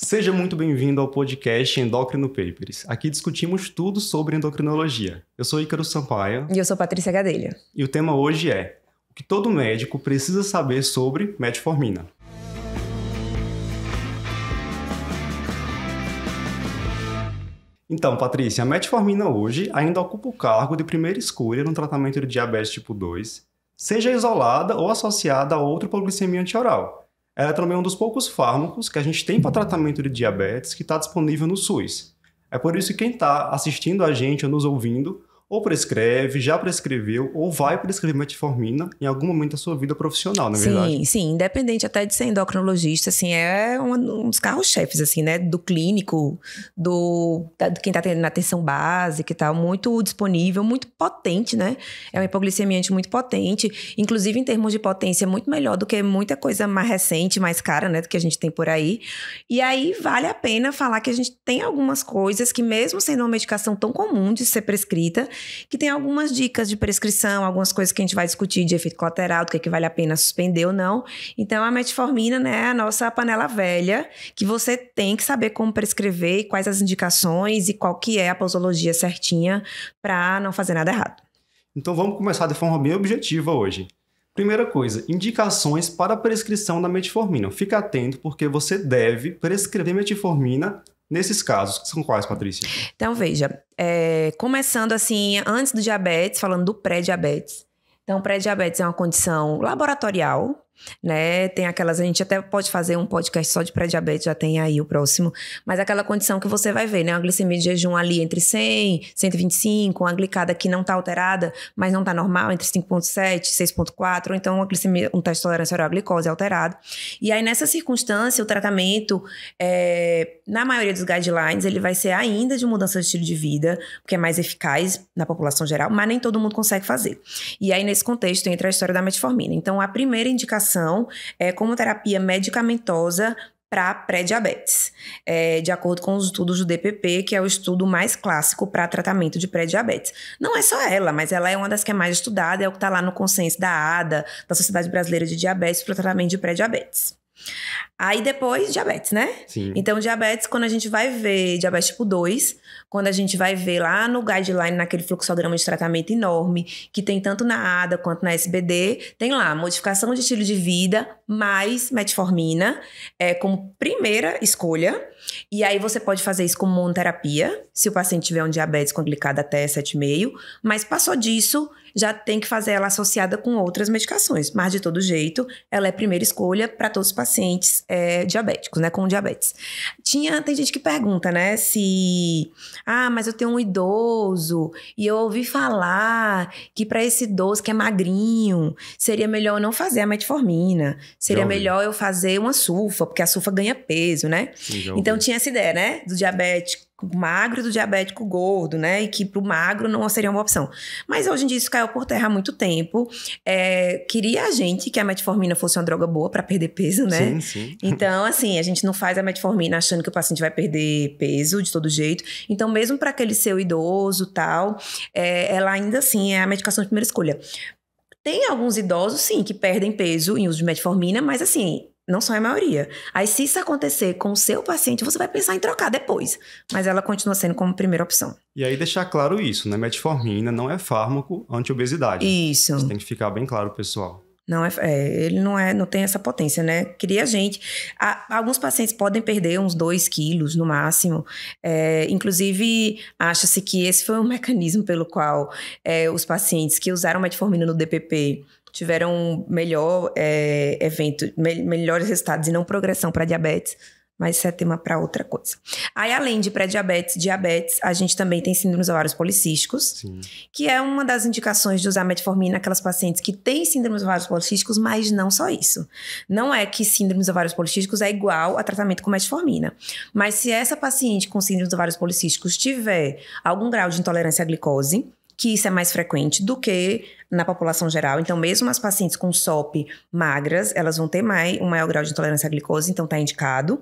Seja muito bem-vindo ao podcast Endocrino Papers. Aqui discutimos tudo sobre endocrinologia. Eu sou Ícaro Sampaio. E eu sou Patrícia Gadelha. E o tema hoje é o que todo médico precisa saber sobre metformina. Então, Patrícia, a metformina hoje ainda ocupa o cargo de primeira escolha no tratamento de diabetes tipo 2, seja isolada ou associada a outra hipoglicemia antioral, ela é também um dos poucos fármacos que a gente tem para tratamento de diabetes que está disponível no SUS. É por isso que quem está assistindo a gente ou nos ouvindo ou prescreve, já prescreveu, ou vai prescrever metformina em algum momento da sua vida profissional, na é verdade? Sim, sim. Independente até de ser endocrinologista, assim, é um, um dos carros-chefes, assim, né? Do clínico, do, da, do quem tá tendo atenção básica e tal. Muito disponível, muito potente, né? É uma hipoglicemiante muito potente. Inclusive, em termos de potência, muito melhor do que muita coisa mais recente, mais cara, né? Do que a gente tem por aí. E aí, vale a pena falar que a gente tem algumas coisas que, mesmo sendo uma medicação tão comum de ser prescrita, que tem algumas dicas de prescrição, algumas coisas que a gente vai discutir de efeito colateral, do que, é que vale a pena suspender ou não. Então, a metformina né, é a nossa panela velha, que você tem que saber como prescrever, quais as indicações e qual que é a posologia certinha para não fazer nada errado. Então, vamos começar de forma bem objetiva hoje. Primeira coisa, indicações para prescrição da metformina. Fica atento porque você deve prescrever metformina Nesses casos, que são quais, Patrícia? Então, veja, é, começando assim, antes do diabetes, falando do pré-diabetes. Então, pré-diabetes é uma condição laboratorial né? Tem aquelas, a gente até pode fazer um podcast só de pré-diabetes, já tem aí o próximo, mas aquela condição que você vai ver, né? Uma glicemia de jejum ali entre 100, 125, uma glicada que não está alterada, mas não está normal, entre 5.7, 6.4, ou então uma glicemia, um teste de tolerância oral à glicose alterado. E aí, nessa circunstância, o tratamento, é, na maioria dos guidelines, ele vai ser ainda de mudança de estilo de vida, porque é mais eficaz na população geral, mas nem todo mundo consegue fazer. E aí, nesse contexto, entra a história da metformina. Então, a primeira indicação medicação é, como terapia medicamentosa para pré-diabetes, é, de acordo com os estudos do DPP, que é o estudo mais clássico para tratamento de pré-diabetes. Não é só ela, mas ela é uma das que é mais estudada, é o que está lá no consenso da ADA, da Sociedade Brasileira de Diabetes para tratamento de pré-diabetes. Aí depois, diabetes, né? Sim. Então, diabetes, quando a gente vai ver diabetes tipo 2, quando a gente vai ver lá no guideline, naquele fluxograma de tratamento enorme, que tem tanto na ADA quanto na SBD, tem lá modificação de estilo de vida mais metformina é, como primeira escolha. E aí você pode fazer isso como monoterapia, se o paciente tiver um diabetes com glicada até 7,5, mas passou disso, já tem que fazer ela associada com outras medicações. Mas, de todo jeito, ela é primeira escolha para todos os pacientes é, diabéticos, né? Com diabetes. Tinha, tem gente que pergunta, né? Se. Ah, mas eu tenho um idoso e eu ouvi falar que para esse idoso que é magrinho, seria melhor eu não fazer a metformina. Seria melhor eu fazer uma sulfa, porque a sulfa ganha peso, né? então tinha essa ideia, né? Do diabético magro do diabético gordo, né? E que para o magro não seria uma opção. Mas hoje em dia isso caiu por terra há muito tempo. É, queria a gente que a metformina fosse uma droga boa para perder peso, né? Sim, sim. Então, assim, a gente não faz a metformina achando que o paciente vai perder peso de todo jeito. Então, mesmo para aquele seu idoso tal, é, ela ainda assim é a medicação de primeira escolha. Tem alguns idosos, sim, que perdem peso em uso de metformina, mas assim, não são a maioria. Aí, se isso acontecer com o seu paciente, você vai pensar em trocar depois. Mas ela continua sendo como primeira opção. E aí, deixar claro isso, né? Metformina não é fármaco anti-obesidade. Isso. Isso tem que ficar bem claro, pessoal. Não é, é, ele não é, não tem essa potência, né? Cria gente. alguns pacientes podem perder uns 2 quilos no máximo. É, inclusive, acha-se que esse foi o mecanismo pelo qual é, os pacientes que usaram metformina no DPP tiveram melhor é, evento, me melhores resultados e não progressão para diabetes, mas isso é tema para outra coisa. Aí, além de pré-diabetes, diabetes, a gente também tem síndromes ovários policísticos, Sim. que é uma das indicações de usar metformina naquelas pacientes que têm síndromes ovários policísticos, mas não só isso. Não é que síndromes ovários policísticos é igual a tratamento com metformina. Mas se essa paciente com síndromes ovários policísticos tiver algum grau de intolerância à glicose, que isso é mais frequente do que na população geral. Então, mesmo as pacientes com SOP magras, elas vão ter mais, um maior grau de intolerância à glicose, então está indicado.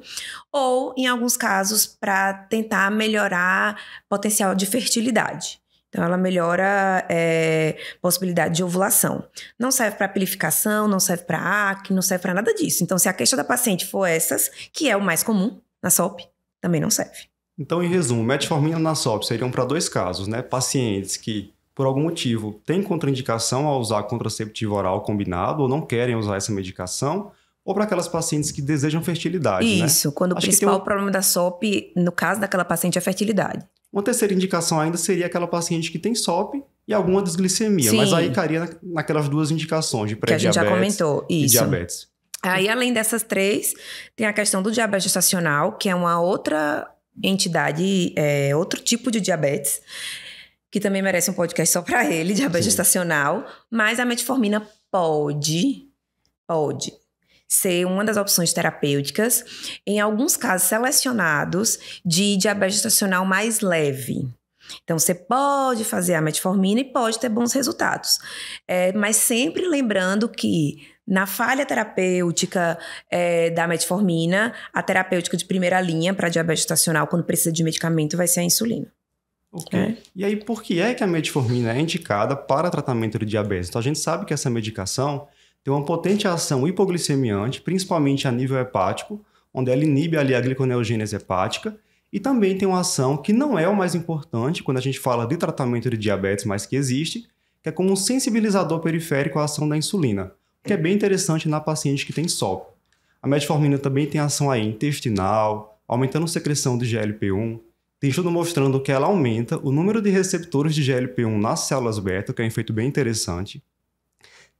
Ou, em alguns casos, para tentar melhorar potencial de fertilidade. Então, ela melhora é, possibilidade de ovulação. Não serve para pilificação, não serve para acne, não serve para nada disso. Então, se a queixa da paciente for essas, que é o mais comum na SOP, também não serve. Então, em resumo, metformina na SOP seriam para dois casos, né? Pacientes que, por algum motivo, têm contraindicação a usar contraceptivo oral combinado ou não querem usar essa medicação, ou para aquelas pacientes que desejam fertilidade. Né? Isso, né? quando Acho o principal um... problema da SOP, no caso daquela paciente, é a fertilidade. Uma terceira indicação ainda seria aquela paciente que tem SOP e alguma desglicemia, Sim. mas aí cairia naquelas duas indicações de pré-diabetes. Que a gente já comentou, isso. E diabetes. Aí, além dessas três, tem a questão do diabetes gestacional, que é uma outra entidade, é, outro tipo de diabetes, que também merece um podcast só para ele, diabetes Sim. gestacional. Mas a metformina pode, pode ser uma das opções terapêuticas em alguns casos selecionados de diabetes gestacional mais leve. Então, você pode fazer a metformina e pode ter bons resultados. É, mas sempre lembrando que na falha terapêutica é, da metformina, a terapêutica de primeira linha para diabetes estacional, quando precisa de medicamento, vai ser a insulina. Ok. É. E aí, por que é que a metformina é indicada para tratamento de diabetes? Então, a gente sabe que essa medicação tem uma potente ação hipoglicemiante, principalmente a nível hepático, onde ela inibe ali a gliconeogênese hepática, e também tem uma ação que não é o mais importante quando a gente fala de tratamento de diabetes, mas que existe, que é como um sensibilizador periférico à ação da insulina que é bem interessante na paciente que tem SOP. A metformina também tem ação aí intestinal, aumentando a secreção de GLP-1. Tem estudo mostrando que ela aumenta o número de receptores de GLP-1 nas células beta, que é um efeito bem interessante.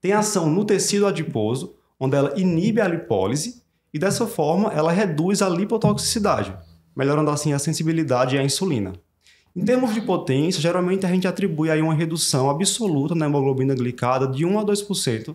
Tem ação no tecido adiposo, onde ela inibe a lipólise e dessa forma ela reduz a lipotoxicidade, melhorando assim a sensibilidade à insulina. Em termos de potência, geralmente a gente atribui aí uma redução absoluta na hemoglobina glicada de 1 a 2%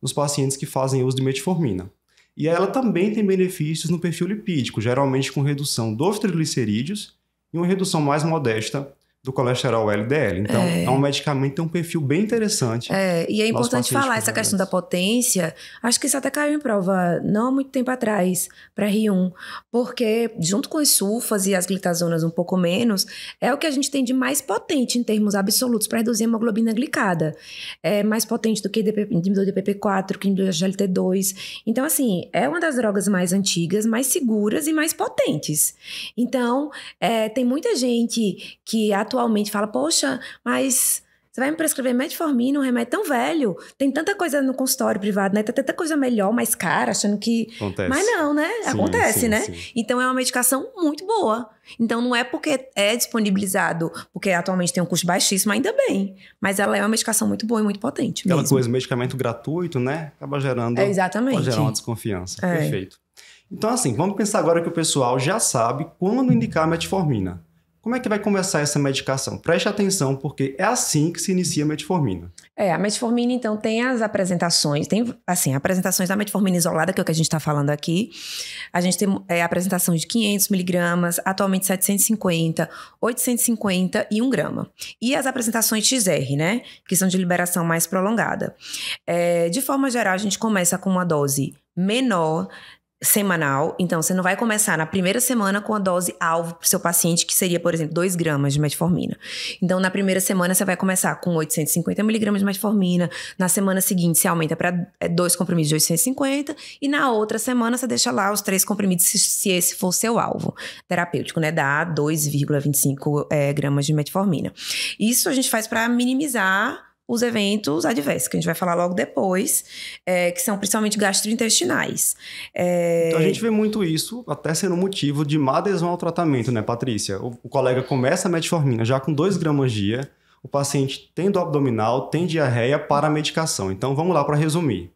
nos pacientes que fazem uso de metformina. E ela também tem benefícios no perfil lipídico, geralmente com redução dos triglicerídeos e uma redução mais modesta do colesterol LDL. Então, é, é um medicamento que é tem um perfil bem interessante. É, e é importante falar essa questão da potência. Acho que isso até caiu em prova não há muito tempo atrás, para R1, porque junto com as sulfas e as glitazonas um pouco menos, é o que a gente tem de mais potente em termos absolutos para reduzir a hemoglobina glicada. É mais potente do que o DPP4, que o GLT2. Então, assim, é uma das drogas mais antigas, mais seguras e mais potentes. Então, é, tem muita gente que atua atualmente fala, poxa, mas você vai me prescrever metformina, um remédio tão velho. Tem tanta coisa no consultório privado, né? Tem tanta coisa melhor, mais cara, achando que. Acontece. Mas não, né? Sim, Acontece, sim, né? Sim. Então é uma medicação muito boa. Então não é porque é disponibilizado, porque atualmente tem um custo baixíssimo, ainda bem. Mas ela é uma medicação muito boa e muito potente. Aquela mesmo. coisa, medicamento gratuito, né? Acaba gerando. É, exatamente. Pode gerar uma desconfiança. É. Perfeito. Então, assim, vamos pensar agora que o pessoal já sabe quando indicar metformina. Como é que vai começar essa medicação? Preste atenção, porque é assim que se inicia a metformina. É, a metformina, então, tem as apresentações, tem, assim, apresentações da metformina isolada, que é o que a gente está falando aqui. A gente tem é, apresentação de 500 miligramas, atualmente 750, 850 e 1 grama. E as apresentações XR, né, que são de liberação mais prolongada. É, de forma geral, a gente começa com uma dose menor semanal. Então, você não vai começar na primeira semana com a dose alvo para o seu paciente, que seria, por exemplo, 2 gramas de metformina. Então, na primeira semana, você vai começar com 850 miligramas de metformina. Na semana seguinte, você aumenta para é, dois comprimidos de 850. E na outra semana, você deixa lá os três comprimidos, se, se esse for seu alvo terapêutico, né? Dá 2,25 é, gramas de metformina. Isso a gente faz para minimizar os eventos adversos, que a gente vai falar logo depois, é, que são principalmente gastrointestinais. É... Então a gente vê muito isso até sendo um motivo de má adesão ao tratamento, né, Patrícia? O, o colega começa a metformina já com 2 gramas dia, o paciente tem do abdominal, tem diarreia para a medicação. Então vamos lá para resumir.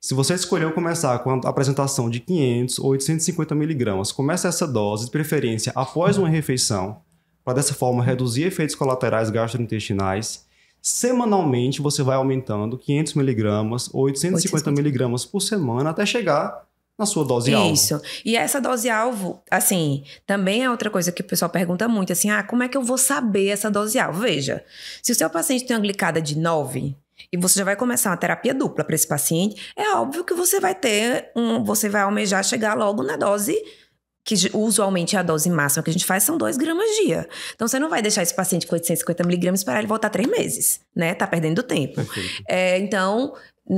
Se você escolheu começar com a apresentação de 500 ou 850 miligramas, começa essa dose, de preferência após uma refeição, para dessa forma reduzir efeitos colaterais gastrointestinais semanalmente você vai aumentando 500 miligramas, 850 miligramas por semana até chegar na sua dose alvo. Isso. E essa dose alvo, assim, também é outra coisa que o pessoal pergunta muito, assim, ah, como é que eu vou saber essa dose alvo? Veja, se o seu paciente tem uma glicada de 9, e você já vai começar uma terapia dupla para esse paciente, é óbvio que você vai ter um, você vai almejar chegar logo na dose que usualmente é a dose máxima que a gente faz, são 2 gramas dia. Então, você não vai deixar esse paciente com 850 miligramas para ele voltar três meses, né? Tá perdendo tempo. É, então,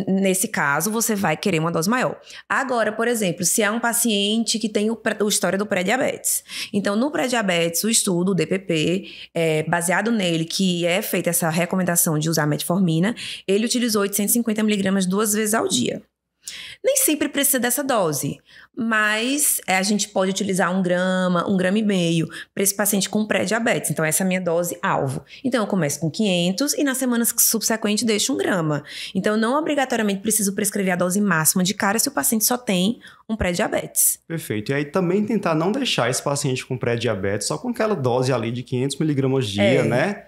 nesse caso, você vai querer uma dose maior. Agora, por exemplo, se é um paciente que tem o, o história do pré-diabetes. Então, no pré-diabetes, o estudo, o DPP, é, baseado nele, que é feita essa recomendação de usar metformina, ele utilizou 850 miligramas duas vezes ao dia. Nem sempre precisa dessa dose, mas é, a gente pode utilizar um grama, um grama e meio para esse paciente com pré-diabetes. Então, essa é a minha dose alvo. Então, eu começo com 500 e nas semanas subsequentes deixo um grama. Então, eu não obrigatoriamente preciso prescrever a dose máxima de cara se o paciente só tem um pré-diabetes. Perfeito. E aí, também tentar não deixar esse paciente com pré-diabetes só com aquela dose ali de 500 miligramas dia, é. né?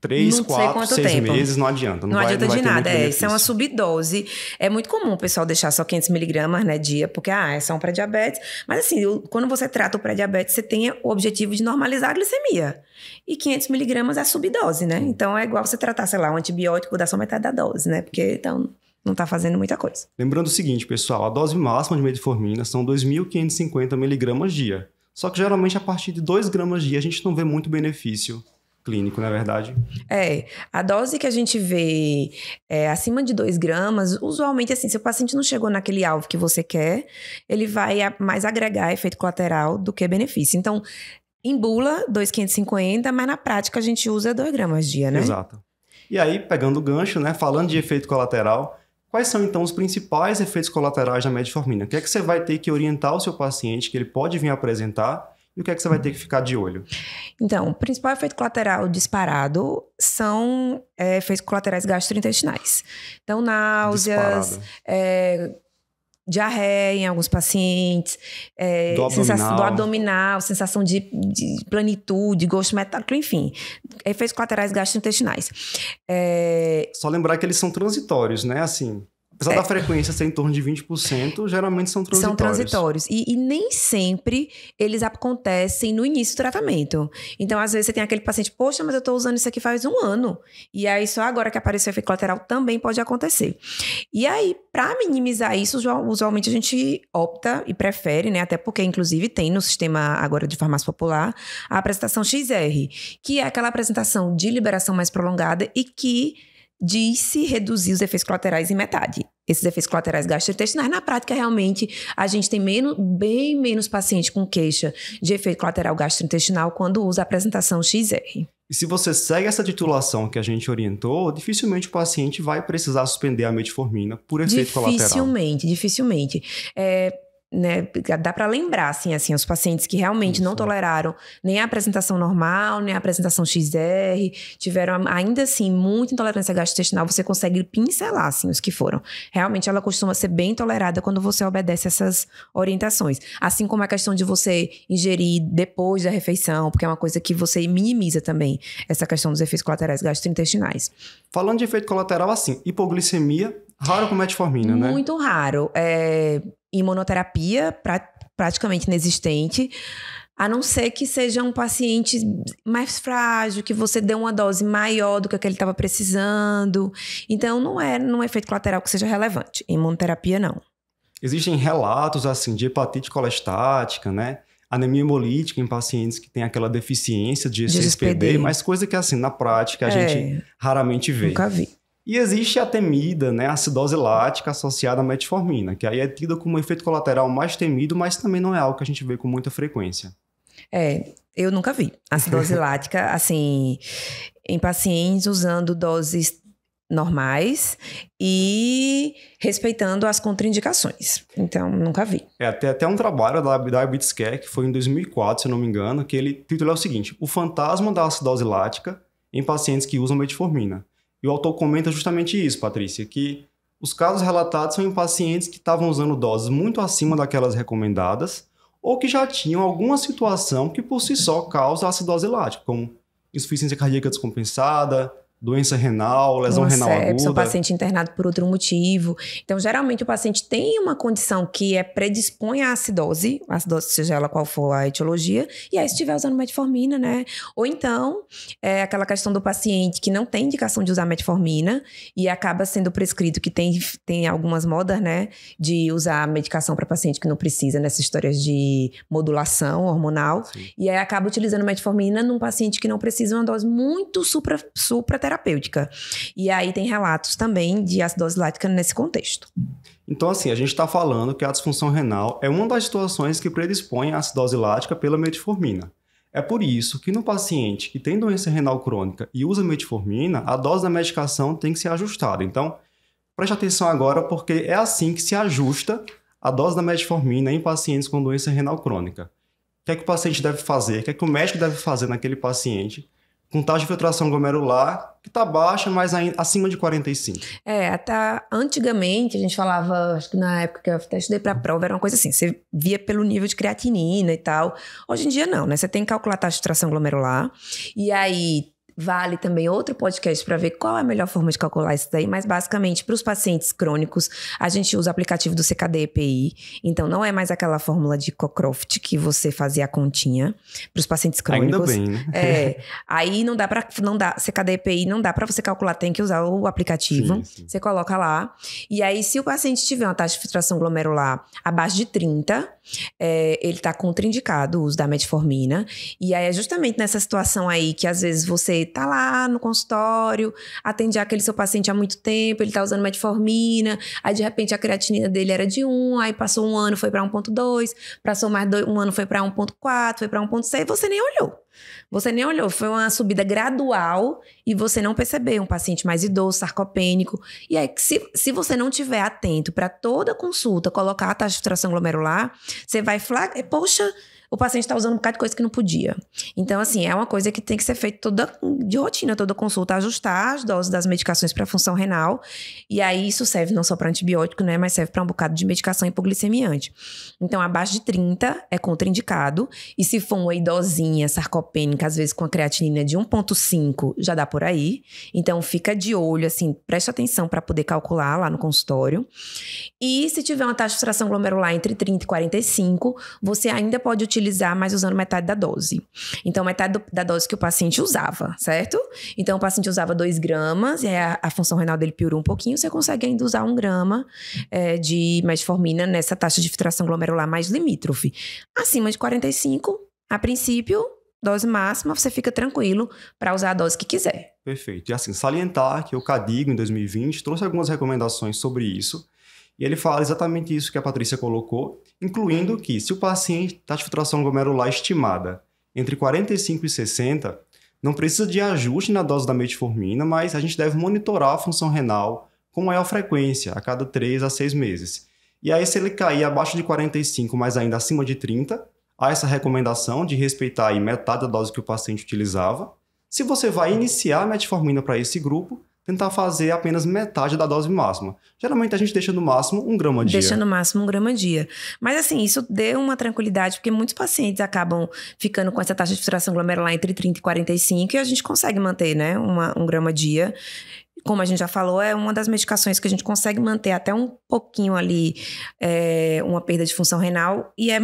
três, não quatro, seis tempo. meses, não adianta. Não, não vai, adianta não de nada. É, isso é uma subdose. É muito comum o pessoal deixar só 500 miligramas, né, dia, porque, ah, é só um pré-diabetes. Mas, assim, quando você trata o pré-diabetes, você tem o objetivo de normalizar a glicemia. E 500 miligramas é subdose, né? Hum. Então, é igual você tratar, sei lá, um antibiótico, dá só metade da dose, né? Porque, então... Não está fazendo muita coisa. Lembrando o seguinte, pessoal, a dose máxima de metformina são 2.550 miligramas dia. Só que geralmente a partir de 2 gramas dia a gente não vê muito benefício clínico, na é verdade. É, a dose que a gente vê é, acima de 2 gramas, usualmente assim, se o paciente não chegou naquele alvo que você quer, ele vai mais agregar efeito colateral do que benefício. Então, em bula, 2,550, mas na prática a gente usa 2 gramas dia, né? Exato. E aí, pegando o gancho, né, falando de efeito colateral, quais são então os principais efeitos colaterais da metformina? O que é que você vai ter que orientar o seu paciente que ele pode vir apresentar e o que é que você vai ter que ficar de olho? Então, o principal efeito colateral disparado são é, efeitos colaterais gastrointestinais. Então, náuseas, é, diarreia em alguns pacientes, é, do, sensação, abdominal. do abdominal, sensação de, de plenitude, gosto metálico, enfim, efeitos colaterais gastrointestinais. É, Só lembrar que eles são transitórios, né? Assim, Apesar é. da frequência ser em torno de 20%, geralmente são transitórios. São transitórios. E, e, nem sempre eles acontecem no início do tratamento. Então, às vezes, você tem aquele paciente, poxa, mas eu estou usando isso aqui faz um ano. E aí, só agora que apareceu efeito colateral, também pode acontecer. E aí, para minimizar isso, usualmente a gente opta e prefere, né? Até porque, inclusive, tem no sistema agora de farmácia popular a apresentação XR, que é aquela apresentação de liberação mais prolongada e que diz se reduzir os efeitos colaterais em metade. Esses efeitos colaterais gastrointestinais, na prática, realmente, a gente tem menos, bem menos paciente com queixa de efeito colateral gastrointestinal quando usa a apresentação XR. E se você segue essa titulação que a gente orientou, dificilmente o paciente vai precisar suspender a metformina por efeito dificilmente, colateral. Dificilmente, dificilmente. É, né, dá para lembrar, assim, assim, os pacientes que realmente Isso. não toleraram nem a apresentação normal, nem a apresentação XR, tiveram ainda assim muita intolerância gastrointestinal, você consegue pincelar, assim, os que foram. Realmente ela costuma ser bem tolerada quando você obedece essas orientações. Assim como a questão de você ingerir depois da refeição, porque é uma coisa que você minimiza também, essa questão dos efeitos colaterais gastrointestinais. Falando de efeito colateral, assim, hipoglicemia Raro com metformina, Muito né? Muito raro. É, imunoterapia pra, praticamente inexistente, a não ser que seja um paciente mais frágil, que você dê uma dose maior do que, que ele estava precisando. Então, não é um é efeito colateral que seja relevante. Imunoterapia, não. Existem relatos, assim, de hepatite colestática, né? anemia hemolítica em pacientes que têm aquela deficiência de, de SPD, SPD, mas coisa que assim na prática a é, gente raramente vê. Nunca vi. E existe a temida, né, acidose lática associada à metformina, que aí é tida como um efeito colateral mais temido, mas também não é algo que a gente vê com muita frequência. É, eu nunca vi acidose lática, assim, em pacientes usando doses normais e respeitando as contraindicações. Então, nunca vi. É, tem até um trabalho da Diabetes Care, que foi em 2004, se eu não me engano, que ele titulou o seguinte, O Fantasma da Acidose Lática em Pacientes que Usam Metformina. E o autor comenta justamente isso, Patrícia, que os casos relatados são em pacientes que estavam usando doses muito acima daquelas recomendadas ou que já tinham alguma situação que por si só causa acidose lática, como insuficiência cardíaca descompensada, doença renal, lesão uma renal sepsis, aguda. Um paciente internado por outro motivo. Então, geralmente o paciente tem uma condição que é predispõe à acidose, acidose seja ela qual for a etiologia, e aí se estiver usando metformina, né? Ou então, é aquela questão do paciente que não tem indicação de usar metformina e acaba sendo prescrito que tem, tem algumas modas, né, de usar medicação para paciente que não precisa nessas histórias de modulação hormonal, Sim. e aí acaba utilizando metformina num paciente que não precisa uma dose muito supra supra terapêutica. E aí tem relatos também de acidose lática nesse contexto. Então, assim, a gente está falando que a disfunção renal é uma das situações que predispõe a acidose lática pela metformina. É por isso que no paciente que tem doença renal crônica e usa metformina, a dose da medicação tem que ser ajustada. Então, preste atenção agora porque é assim que se ajusta a dose da metformina em pacientes com doença renal crônica. O que é que o paciente deve fazer? O que é que o médico deve fazer naquele paciente com taxa de filtração glomerular que está baixa, mas ainda acima de 45. É, até antigamente a gente falava, acho que na época que eu estudei para prova, era uma coisa assim, você via pelo nível de creatinina e tal. Hoje em dia não, né? Você tem que calcular a taxa de filtração glomerular e aí Vale também outro podcast para ver qual é a melhor forma de calcular isso daí, mas basicamente para os pacientes crônicos, a gente usa o aplicativo do CKD EPI, então não é mais aquela fórmula de Cockcroft que você fazia a continha para os pacientes crônicos. Ainda bem. Né? É, aí não dá para não dá CKD EPI não dá para você calcular, tem que usar o aplicativo. Sim, sim. Você coloca lá e aí se o paciente tiver uma taxa de filtração glomerular abaixo de 30, é, ele está contraindicado o uso da metformina. E aí é justamente nessa situação aí que às vezes você tá lá no consultório, atende aquele seu paciente há muito tempo, ele tá usando metformina, aí de repente a creatinina dele era de 1, aí passou um ano, foi para 1.2, passou mais dois, um ano, foi para 1.4, foi para 1.6, você nem olhou. Você nem olhou, foi uma subida gradual e você não percebeu um paciente mais idoso, sarcopênico. E aí, se, se você não tiver atento para toda consulta, colocar a taxa de filtração glomerular, você vai flagrar, poxa, o paciente está usando um bocado de coisa que não podia. Então, assim, é uma coisa que tem que ser feita toda de rotina, toda consulta, ajustar as doses das medicações para a função renal. E aí isso serve não só para antibiótico, né? Mas serve para um bocado de medicação hipoglicemiante. Então, abaixo de 30 é contraindicado. E se for uma idosinha sarcopênica, às vezes com a creatinina de 1,5, já dá por aí. Então, fica de olho, assim, preste atenção para poder calcular lá no consultório. E se tiver uma taxa de fração glomerular entre 30 e 45, você ainda pode utilizar utilizar, mas usando metade da dose. Então, metade do, da dose que o paciente usava, certo? Então, o paciente usava 2 gramas, e a, a, função renal dele piorou um pouquinho, você consegue ainda usar 1 um grama é, de metformina nessa taxa de filtração glomerular mais limítrofe. Acima de 45, a princípio, dose máxima, você fica tranquilo para usar a dose que quiser. Perfeito. E assim, salientar que o CADIGO em 2020 trouxe algumas recomendações sobre isso, e ele fala exatamente isso que a Patrícia colocou, incluindo que se o paciente está de filtração glomerular estimada entre 45 e 60, não precisa de ajuste na dose da metformina, mas a gente deve monitorar a função renal com maior frequência, a cada 3 a 6 meses. E aí, se ele cair abaixo de 45, mas ainda acima de 30, há essa recomendação de respeitar metade da dose que o paciente utilizava. Se você vai iniciar a metformina para esse grupo, tentar fazer apenas metade da dose máxima. Geralmente a gente deixa no máximo um grama a dia. Deixa no máximo um grama a dia. Mas assim, isso deu uma tranquilidade, porque muitos pacientes acabam ficando com essa taxa de filtração glomerular entre 30 e 45 e a gente consegue manter, né, uma, um grama a dia como a gente já falou, é uma das medicações que a gente consegue manter até um pouquinho ali é, uma perda de função renal e é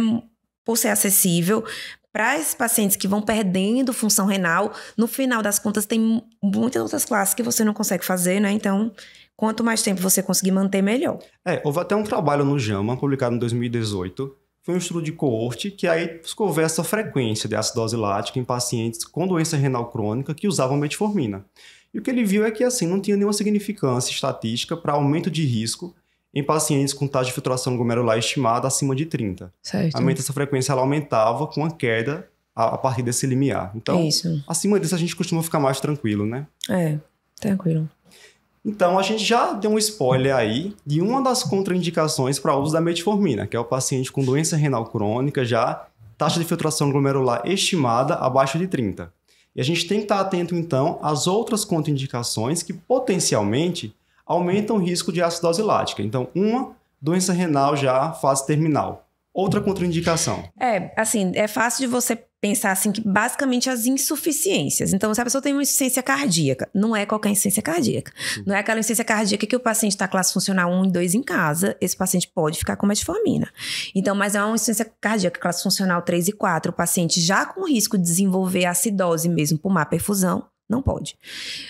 por ser acessível, para esses pacientes que vão perdendo função renal, no final das contas tem muitas outras classes que você não consegue fazer, né? Então, quanto mais tempo você conseguir manter, melhor. É, houve até um trabalho no JAMA, publicado em 2018, foi um estudo de coorte que aí descobriu essa frequência de acidose lática em pacientes com doença renal crônica que usavam metformina. E o que ele viu é que assim não tinha nenhuma significância estatística para aumento de risco em pacientes com taxa de filtração glomerular estimada acima de 30. Certo. Aumenta essa frequência ela aumentava com a queda a, a partir desse limiar. Então, Isso. acima disso a gente costuma ficar mais tranquilo, né? É, tranquilo. Então, a gente já deu um spoiler aí de uma das contraindicações para o uso da metformina, que é o paciente com doença renal crônica, já taxa de filtração glomerular estimada abaixo de 30. E a gente tem que estar atento, então, às outras contraindicações que potencialmente aumentam o risco de acidose lática. Então, uma, doença renal já fase terminal. Outra contraindicação. É, assim, é fácil de você pensar assim que basicamente as insuficiências. Então, se a pessoa tem uma insuficiência cardíaca, não é qualquer insuficiência cardíaca. Não é aquela insuficiência cardíaca que o paciente está classe funcional 1 e 2 em casa, esse paciente pode ficar com metformina. Então, mas é uma insuficiência cardíaca classe funcional 3 e 4, o paciente já com risco de desenvolver acidose mesmo por má perfusão, não pode.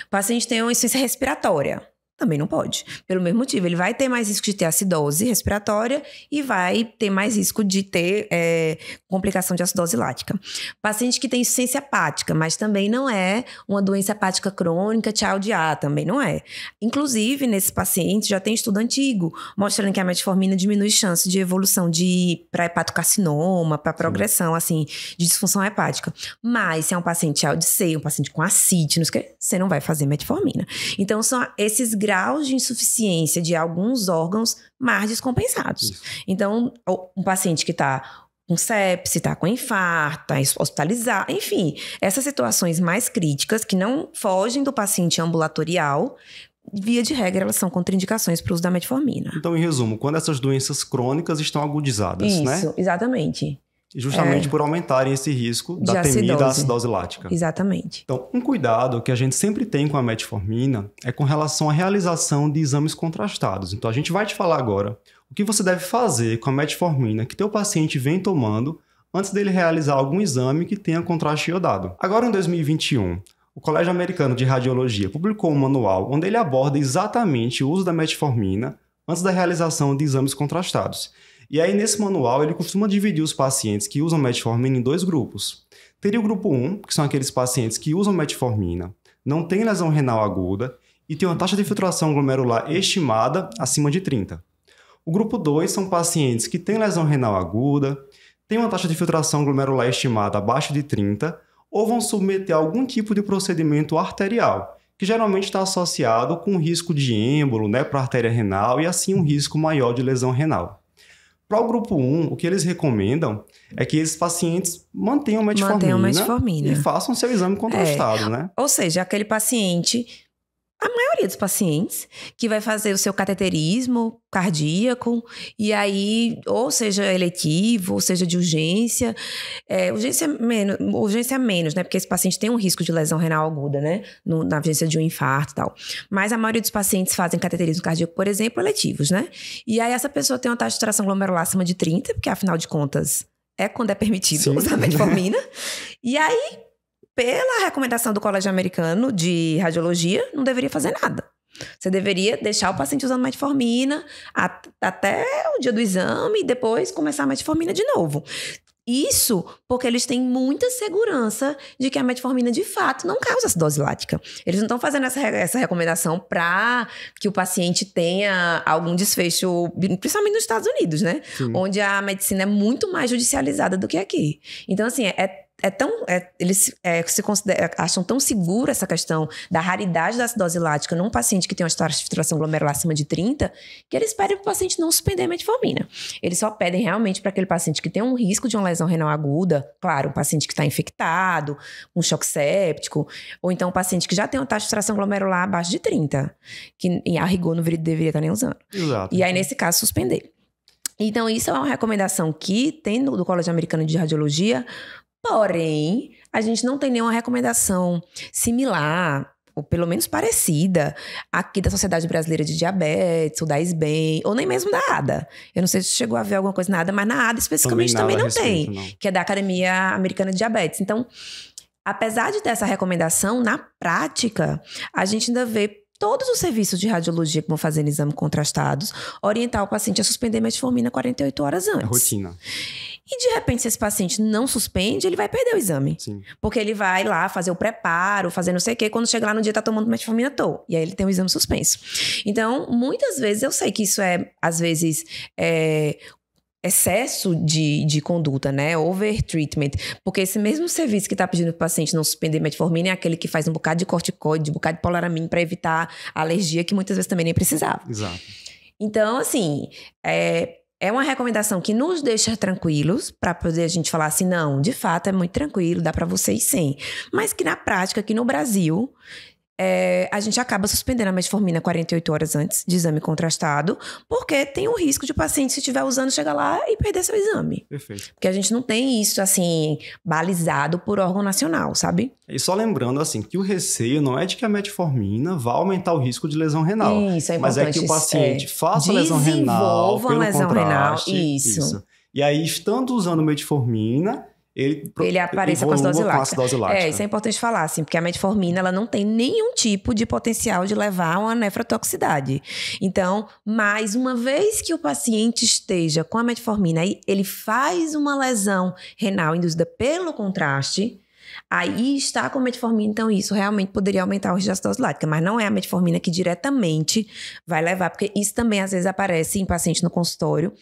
O paciente tem uma insuficiência respiratória também não pode. Pelo mesmo motivo, ele vai ter mais risco de ter acidose respiratória e vai ter mais risco de ter é, complicação de acidose lática. Paciente que tem insuficiência hepática, mas também não é uma doença hepática crônica, tchau de A, também não é. Inclusive, nesse paciente já tem estudo antigo mostrando que a metformina diminui chance de evolução de para hepatocarcinoma, para progressão, assim, de disfunção hepática. Mas se é um paciente tchau de C, um paciente com acite, não sei, você não vai fazer metformina. Então, são esses graus graus de insuficiência de alguns órgãos mais descompensados. Isso. Então, um paciente que está com sepse, está com infarto, está hospitalizado, enfim, essas situações mais críticas que não fogem do paciente ambulatorial, via de regra, elas são contraindicações para o uso da metformina. Então, em resumo, quando essas doenças crônicas estão agudizadas, Isso, né? Isso, exatamente justamente é. por aumentarem esse risco da de temida acidose. acidose lática. Exatamente. Então, um cuidado que a gente sempre tem com a metformina é com relação à realização de exames contrastados. Então, a gente vai te falar agora o que você deve fazer com a metformina que teu paciente vem tomando antes dele realizar algum exame que tenha contraste iodado. Agora, em 2021, o Colégio Americano de Radiologia publicou um manual onde ele aborda exatamente o uso da metformina antes da realização de exames contrastados. E aí, nesse manual, ele costuma dividir os pacientes que usam metformina em dois grupos. Teria o grupo 1, que são aqueles pacientes que usam metformina, não têm lesão renal aguda e têm uma taxa de filtração glomerular estimada acima de 30. O grupo 2 são pacientes que têm lesão renal aguda, têm uma taxa de filtração glomerular estimada abaixo de 30 ou vão submeter a algum tipo de procedimento arterial, que geralmente está associado com risco de êmbolo, né, para artéria renal e assim um risco maior de lesão renal. Para o grupo 1, o que eles recomendam é que esses pacientes mantenham metformina, mantenham metformina. e façam seu exame é. contrastado, é. né? Ou seja, aquele paciente a maioria dos pacientes que vai fazer o seu cateterismo cardíaco, e aí, ou seja eletivo, ou seja de urgência, é, urgência menos, urgência menos, né? Porque esse paciente tem um risco de lesão renal aguda, né? No, na urgência de um infarto e tal. Mas a maioria dos pacientes fazem cateterismo cardíaco, por exemplo, eletivos, né? E aí essa pessoa tem uma taxa de tração glomerular acima de 30, porque afinal de contas é quando é permitido Sim. usar metformina. e aí pela recomendação do Colégio Americano de Radiologia, não deveria fazer nada. Você deveria deixar o paciente usando metformina até o dia do exame e depois começar a metformina de novo. Isso porque eles têm muita segurança de que a metformina de fato não causa acidose lática. Eles não estão fazendo essa, essa recomendação para que o paciente tenha algum desfecho, principalmente nos Estados Unidos, né? Sim. Onde a medicina é muito mais judicializada do que aqui. Então, assim, é é tão. É, eles é, se é, acham tão seguro essa questão da raridade da acidose lática num paciente que tem uma história de filtração glomerular acima de 30, que eles pedem para o paciente não suspender a metformina. Eles só pedem realmente para aquele paciente que tem um risco de uma lesão renal aguda, claro, um paciente que está infectado, um choque séptico, ou então um paciente que já tem uma taxa de filtração glomerular abaixo de 30, que em rigor não deveria estar tá nem usando. Exato. E aí, nesse caso, suspender. Então, isso é uma recomendação que tem no do Colégio Americano de Radiologia Porém, a gente não tem nenhuma recomendação similar ou pelo menos parecida, aqui da Sociedade Brasileira de Diabetes, ou da SBEM, ou nem mesmo da ADA. Eu não sei se chegou a ver alguma coisa na ADA, mas na ADA especificamente também, também não respeito, tem, não. que é da Academia Americana de Diabetes. Então, apesar de ter essa recomendação, na prática, a gente ainda vê todos os serviços de radiologia que vão fazer exame contrastados, orientar o paciente a suspender metformina 48 horas é antes. É rotina. E de repente, se esse paciente não suspende, ele vai perder o exame. Sim. Porque ele vai lá fazer o preparo, fazer não sei o quê, quando chegar lá no dia tá tomando metformina à toa. E aí ele tem o exame suspenso. Então, muitas vezes eu sei que isso é, às vezes, é, excesso de, de conduta, né? Overtreatment. Porque esse mesmo serviço que está pedindo para o paciente não suspender metformina é aquele que faz um bocado de corticoide, um bocado de polaramine para evitar alergia, que muitas vezes também nem precisava. Exato. Então, assim, é, é uma recomendação que nos deixa tranquilos para poder a gente falar assim, não, de fato é muito tranquilo, dá para vocês sim. Mas que na prática, aqui no Brasil, é, a gente acaba suspendendo a metformina 48 horas antes de exame contrastado, porque tem o risco de o paciente, se estiver usando, chegar lá e perder seu exame. Perfeito. Porque a gente não tem isso, assim, balizado por órgão nacional, sabe? E só lembrando, assim, que o receio não é de que a metformina vá aumentar o risco de lesão renal. Isso, é importante. Mas é que o é. paciente é, faça lesão renal. Desenvolva lesão renal, isso. isso. E aí, estando usando metformina, ele, ele apareça com as doses lática, É, isso é importante falar, assim, porque a metformina ela não tem nenhum tipo de potencial de levar a uma nefrotoxicidade. Então, mais uma vez que o paciente esteja com a metformina e ele faz uma lesão renal induzida pelo contraste, Aí está com metformina, então isso realmente poderia aumentar o risco de acidose lática, mas não é a metformina que diretamente vai levar, porque isso também às vezes aparece em paciente no consultório.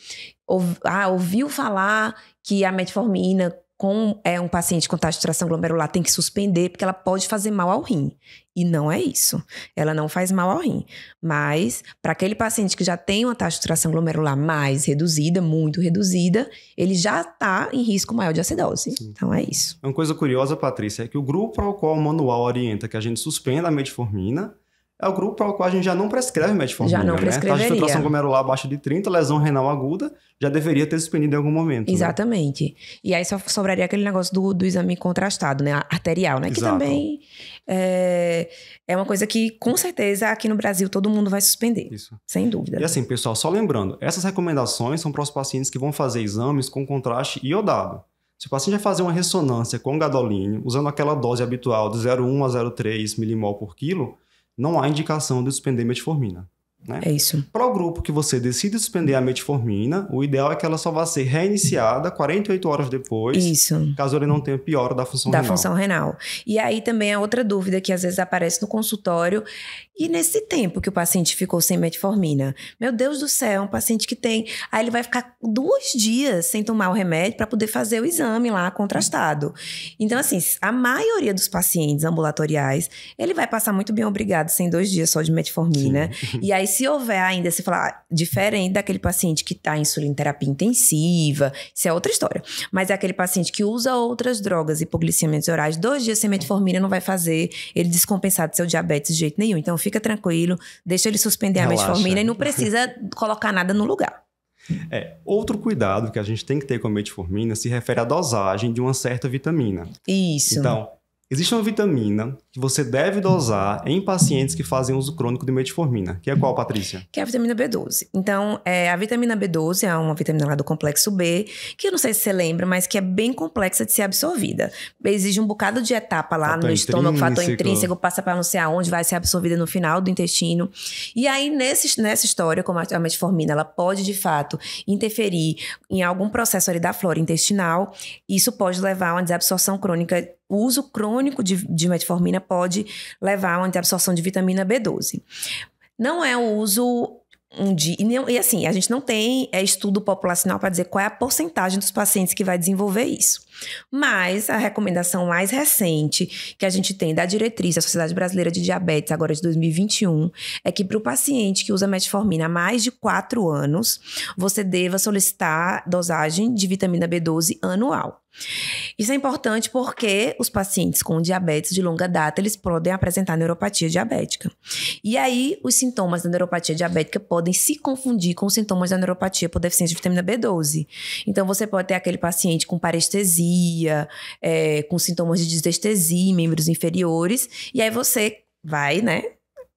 Ou, ah, ouviu falar que a metformina com é, um paciente com taxa de tração glomerular tem que suspender porque ela pode fazer mal ao rim. E não é isso. Ela não faz mal ao rim. Mas, para aquele paciente que já tem uma taxa de tração glomerular mais reduzida, muito reduzida, ele já está em risco maior de acidose. Sim. Então, é isso. Uma coisa curiosa, Patrícia, é que o grupo para o qual o manual orienta que a gente suspenda a metformina é o grupo para o qual a gente já não prescreve metformina. Já não né? Então, prescreveria. Taxa de filtração glomerular abaixo de 30, lesão renal aguda, já deveria ter suspendido em algum momento. Né? Exatamente. Né? E aí só sobraria aquele negócio do, do exame contrastado, né? Arterial, né? Exato. Que também é, é, uma coisa que, com certeza, aqui no Brasil todo mundo vai suspender. Isso. Sem dúvida. E assim, pessoal, só lembrando, essas recomendações são para os pacientes que vão fazer exames com contraste iodado. Se o paciente vai fazer uma ressonância com gadolínio, usando aquela dose habitual de 0,1 a 0,3 milimol por quilo, não há indicação de suspender metformina. Né? É isso. Para o grupo que você decide suspender a metformina, o ideal é que ela só vá ser reiniciada 48 horas depois. Isso. Caso ele não tenha piora da função da renal. Da função renal. E aí também a outra dúvida que às vezes aparece no consultório. E nesse tempo que o paciente ficou sem metformina? Meu Deus do céu, é um paciente que tem. Aí ele vai ficar dois dias sem tomar o remédio para poder fazer o exame lá contrastado. Então, assim, a maioria dos pacientes ambulatoriais, ele vai passar muito bem obrigado sem dois dias só de metformina. Sim. E aí se houver ainda, se falar ah, diferente daquele paciente que está em insulinoterapia intensiva, isso é outra história. Mas é aquele paciente que usa outras drogas, hipoglicemias orais, dois dias sem metformina não vai fazer ele descompensar do seu diabetes de jeito nenhum. Então fica tranquilo, deixa ele suspender Relaxa. a metformina e não precisa colocar nada no lugar. É, outro cuidado que a gente tem que ter com a metformina se refere à dosagem de uma certa vitamina. Isso. Então, Existe uma vitamina que você deve dosar em pacientes que fazem uso crônico de metformina, que é qual, Patrícia? Que é a vitamina B12. Então, é, a vitamina B12 é uma vitamina lá do complexo B, que eu não sei se você lembra, mas que é bem complexa de ser absorvida. Exige um bocado de etapa lá fator no estômago, fator intrínseco, passa para não sei aonde, vai ser absorvida no final do intestino. E aí, nesse, nessa história, como a metformina, ela pode, de fato, interferir em algum processo ali da flora intestinal, isso pode levar a uma desabsorção crônica o uso crônico de, de metformina pode levar a uma absorção de vitamina B12. Não é o uso um dia. E, não, e assim, a gente não tem é, estudo populacional para dizer qual é a porcentagem dos pacientes que vai desenvolver isso. Mas a recomendação mais recente que a gente tem da diretriz da Sociedade Brasileira de Diabetes, agora de 2021, é que para o paciente que usa metformina há mais de 4 anos, você deva solicitar dosagem de vitamina B12 anual. Isso é importante porque os pacientes com diabetes de longa data, eles podem apresentar neuropatia diabética. E aí, os sintomas da neuropatia diabética podem se confundir com os sintomas da neuropatia por deficiência de vitamina B12. Então, você pode ter aquele paciente com parestesia, é, com sintomas de desestesia, membros inferiores, e aí você vai, né,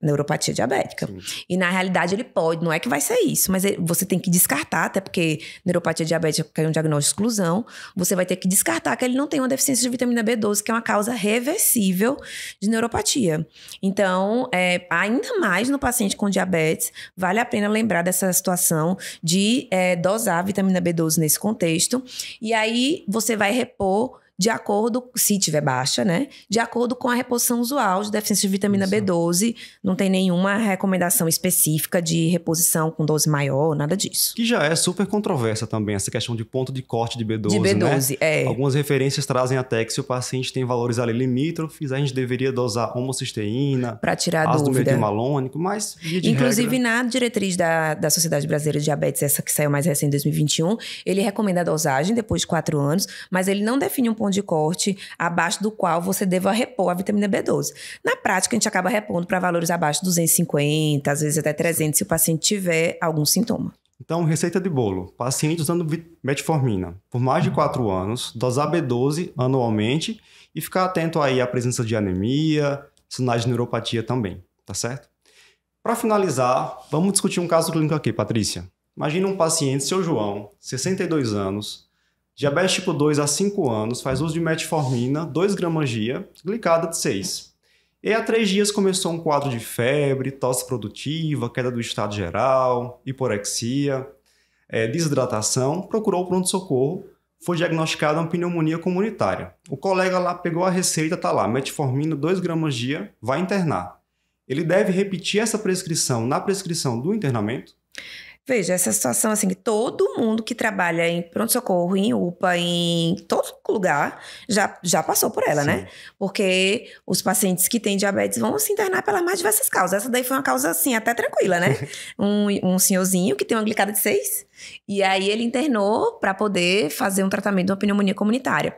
neuropatia diabética. Sim. E na realidade ele pode, não é que vai ser isso, mas é, você tem que descartar, até porque neuropatia diabética é um diagnóstico de exclusão, você vai ter que descartar que ele não tem uma deficiência de vitamina B12, que é uma causa reversível de neuropatia. Então, é, ainda mais no paciente com diabetes, vale a pena lembrar dessa situação de é, dosar vitamina B12 nesse contexto, e aí você vai repor de acordo, se tiver baixa, né? De acordo com a reposição usual de deficiência de vitamina Isso. B12. Não tem nenhuma recomendação específica de reposição com dose maior, nada disso. Que já é super controversa também, essa questão de ponto de corte de B12. De B12, né? é. Algumas referências trazem até que se o paciente tem valores ali limítrofes, a gente deveria dosar homocisteína. Para tirar a dúvida. malônico, mas. Inclusive, regra... na diretriz da, da Sociedade Brasileira de Diabetes, essa que saiu mais recente em 2021, ele recomenda a dosagem depois de quatro anos, mas ele não define um ponto de corte abaixo do qual você deva repor a vitamina B12. Na prática, a gente acaba repondo para valores abaixo de 250, às vezes até 300, se o paciente tiver algum sintoma. Então, receita de bolo. Paciente usando metformina por mais de 4 anos, dosar B12 anualmente e ficar atento aí à presença de anemia, sinais de neuropatia também, tá certo? Para finalizar, vamos discutir um caso clínico aqui, Patrícia. Imagina um paciente, seu João, 62 anos, Diabetes tipo 2 há 5 anos, faz uso de metformina, 2 gramas dia, glicada de 6. E há 3 dias começou um quadro de febre, tosse produtiva, queda do estado geral, hiporexia, é, desidratação, procurou o pronto-socorro, foi diagnosticada uma pneumonia comunitária. O colega lá pegou a receita, tá lá, metformina 2 gramas dia, vai internar. Ele deve repetir essa prescrição na prescrição do internamento? Veja, essa situação assim, que todo mundo que trabalha em pronto-socorro, em UPA, em todo lugar, já, já passou por ela, né? Sim. né? Porque os pacientes que têm diabetes vão se internar pelas mais diversas causas. Essa daí foi uma causa, assim, até tranquila, né? um, um senhorzinho que tem uma glicada de 6, e aí ele internou para poder fazer um tratamento de uma pneumonia comunitária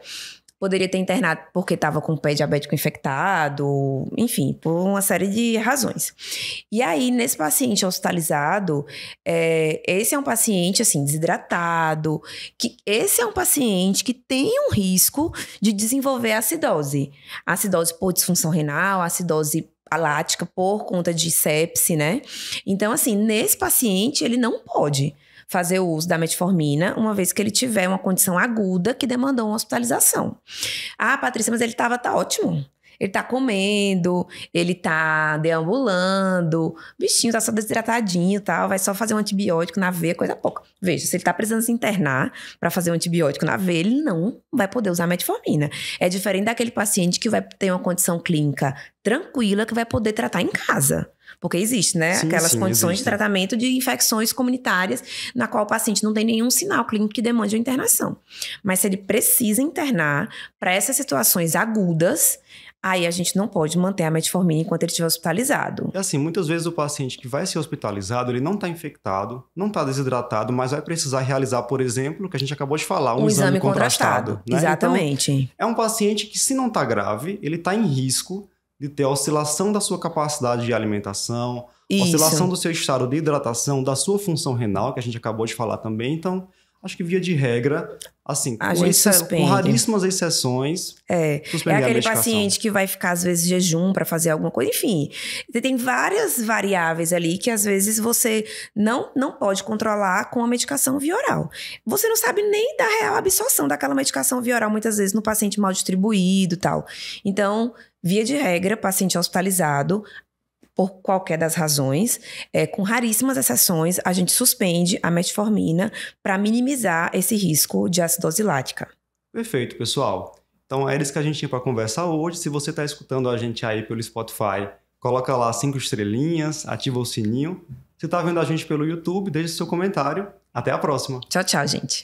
poderia ter internado porque estava com o pé diabético infectado, enfim, por uma série de razões. E aí, nesse paciente hospitalizado, é, esse é um paciente, assim, desidratado, que esse é um paciente que tem um risco de desenvolver acidose. Acidose por disfunção renal, acidose alática por conta de sepse, né? Então, assim, nesse paciente, ele não pode fazer o uso da metformina, uma vez que ele tiver uma condição aguda que demandou uma hospitalização. Ah, Patrícia, mas ele estava tá ótimo. Ele tá comendo, ele tá deambulando, bichinho tá só desidratadinho e tal, vai só fazer um antibiótico na veia, coisa pouca. Veja, se ele tá precisando se internar para fazer um antibiótico na veia, ele não vai poder usar metformina. É diferente daquele paciente que vai ter uma condição clínica tranquila que vai poder tratar em casa. Porque existe, né? Sim, Aquelas sim, condições existe. de tratamento de infecções comunitárias, na qual o paciente não tem nenhum sinal clínico que demande uma internação. Mas se ele precisa internar para essas situações agudas, aí a gente não pode manter a metformina enquanto ele estiver hospitalizado. É assim, muitas vezes o paciente que vai ser hospitalizado, ele não está infectado, não está desidratado, mas vai precisar realizar, por exemplo, o que a gente acabou de falar, um, um exame, exame, contrastado. contrastado né? Então, Exatamente. Então, é um paciente que, se não está grave, ele está em risco de ter oscilação da sua capacidade de alimentação, Isso. oscilação do seu estado de hidratação, da sua função renal, que a gente acabou de falar também. Então, acho que via de regra, assim, a com, exce... com raríssimas exceções. É, é aquele paciente que vai ficar, às vezes, jejum para fazer alguma coisa, enfim. Tem várias variáveis ali que, às vezes, você não, não pode controlar com a medicação via oral. Você não sabe nem da real absorção daquela medicação via oral, muitas vezes, no paciente mal distribuído tal. Então, Via de regra, paciente hospitalizado, por qualquer das razões, é, com raríssimas exceções, a gente suspende a metformina para minimizar esse risco de acidose lática. Perfeito, pessoal. Então é isso que a gente tinha para conversar hoje. Se você está escutando a gente aí pelo Spotify, coloca lá cinco estrelinhas, ativa o sininho. Se está vendo a gente pelo YouTube, deixe seu comentário. Até a próxima. Tchau, tchau, gente.